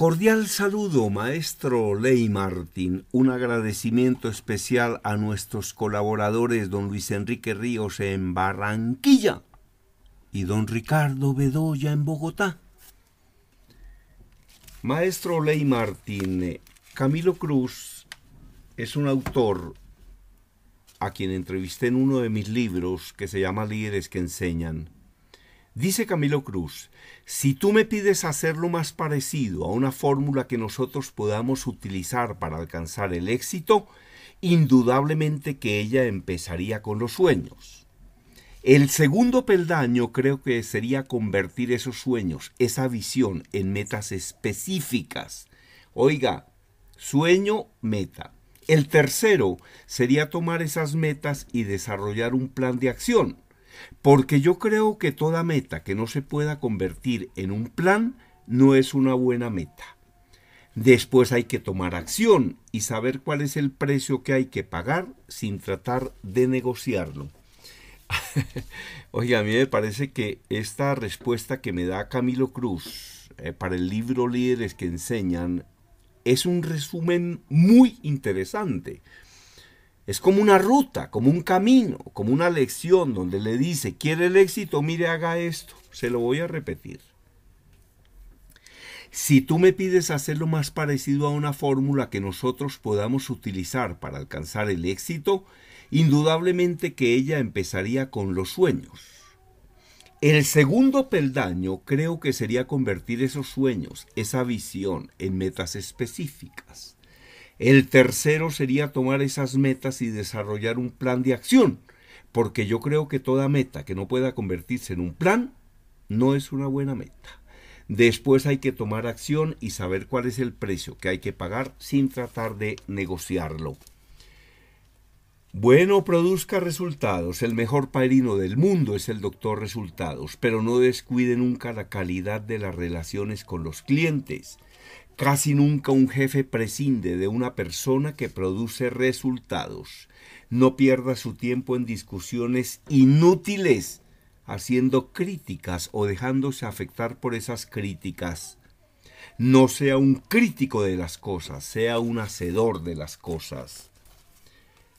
Cordial saludo, maestro Ley Martín. Un agradecimiento especial a nuestros colaboradores, don Luis Enrique Ríos en Barranquilla y don Ricardo Bedoya en Bogotá. Maestro Ley Martín, eh, Camilo Cruz es un autor a quien entrevisté en uno de mis libros que se llama Líderes que Enseñan. Dice Camilo Cruz, si tú me pides hacerlo más parecido a una fórmula que nosotros podamos utilizar para alcanzar el éxito, indudablemente que ella empezaría con los sueños. El segundo peldaño creo que sería convertir esos sueños, esa visión, en metas específicas. Oiga, sueño, meta. El tercero sería tomar esas metas y desarrollar un plan de acción. Porque yo creo que toda meta que no se pueda convertir en un plan no es una buena meta. Después hay que tomar acción y saber cuál es el precio que hay que pagar sin tratar de negociarlo. Oye, a mí me parece que esta respuesta que me da Camilo Cruz eh, para el libro Líderes que Enseñan es un resumen muy interesante es como una ruta, como un camino, como una lección donde le dice, quiere el éxito, mire, haga esto. Se lo voy a repetir. Si tú me pides hacerlo más parecido a una fórmula que nosotros podamos utilizar para alcanzar el éxito, indudablemente que ella empezaría con los sueños. El segundo peldaño creo que sería convertir esos sueños, esa visión, en metas específicas. El tercero sería tomar esas metas y desarrollar un plan de acción, porque yo creo que toda meta que no pueda convertirse en un plan no es una buena meta. Después hay que tomar acción y saber cuál es el precio que hay que pagar sin tratar de negociarlo. Bueno, produzca resultados. El mejor padrino del mundo es el doctor resultados, pero no descuide nunca la calidad de las relaciones con los clientes. Casi nunca un jefe prescinde de una persona que produce resultados. No pierda su tiempo en discusiones inútiles, haciendo críticas o dejándose afectar por esas críticas. No sea un crítico de las cosas, sea un hacedor de las cosas.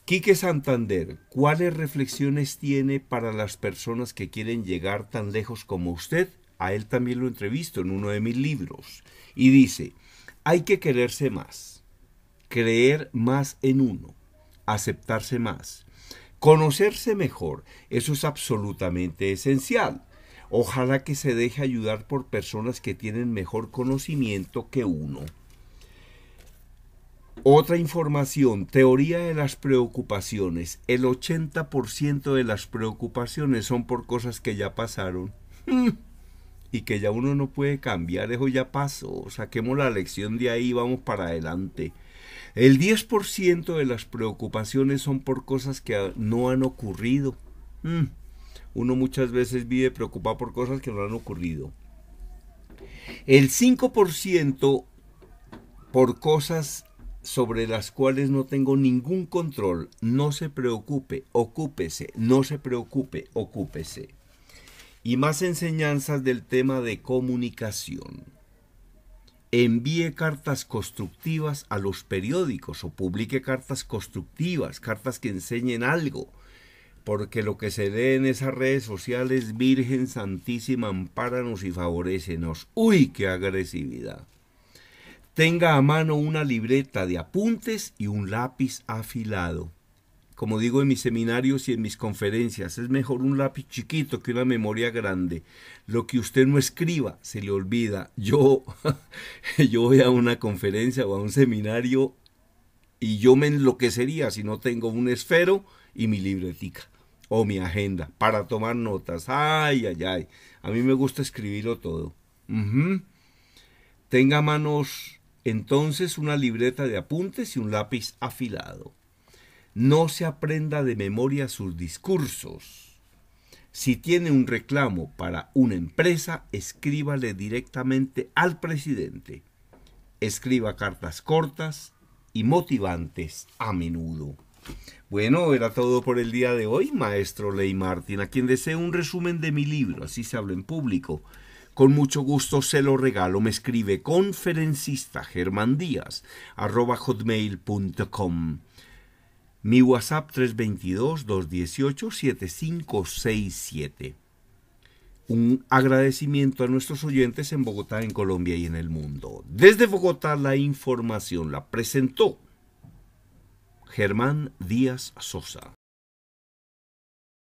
Quique Santander, ¿cuáles reflexiones tiene para las personas que quieren llegar tan lejos como usted? a él también lo entrevisto en uno de mis libros, y dice, hay que quererse más, creer más en uno, aceptarse más, conocerse mejor, eso es absolutamente esencial. Ojalá que se deje ayudar por personas que tienen mejor conocimiento que uno. Otra información, teoría de las preocupaciones. El 80% de las preocupaciones son por cosas que ya pasaron. y que ya uno no puede cambiar, dejo ya paso saquemos la lección de ahí, vamos para adelante. El 10% de las preocupaciones son por cosas que no han ocurrido. Mm. Uno muchas veces vive preocupado por cosas que no han ocurrido. El 5% por cosas sobre las cuales no tengo ningún control. No se preocupe, ocúpese, no se preocupe, ocúpese y más enseñanzas del tema de comunicación. Envíe cartas constructivas a los periódicos o publique cartas constructivas, cartas que enseñen algo, porque lo que se dé en esas redes sociales, Virgen Santísima, ampáranos y favorecenos. ¡Uy, qué agresividad! Tenga a mano una libreta de apuntes y un lápiz afilado como digo en mis seminarios y en mis conferencias, es mejor un lápiz chiquito que una memoria grande. Lo que usted no escriba se le olvida. Yo, yo voy a una conferencia o a un seminario y yo me enloquecería si no tengo un esfero y mi libretica o mi agenda para tomar notas. Ay, ay, ay. A mí me gusta escribirlo todo. Tenga manos entonces una libreta de apuntes y un lápiz afilado no se aprenda de memoria sus discursos. Si tiene un reclamo para una empresa, escríbale directamente al presidente. Escriba cartas cortas y motivantes a menudo. Bueno, era todo por el día de hoy, maestro Ley Martin, a quien deseo un resumen de mi libro, así se habla en público. Con mucho gusto se lo regalo, me escribe conferencista germán díaz, mi WhatsApp 322-218-7567. Un agradecimiento a nuestros oyentes en Bogotá, en Colombia y en el mundo. Desde Bogotá la información la presentó Germán Díaz Sosa.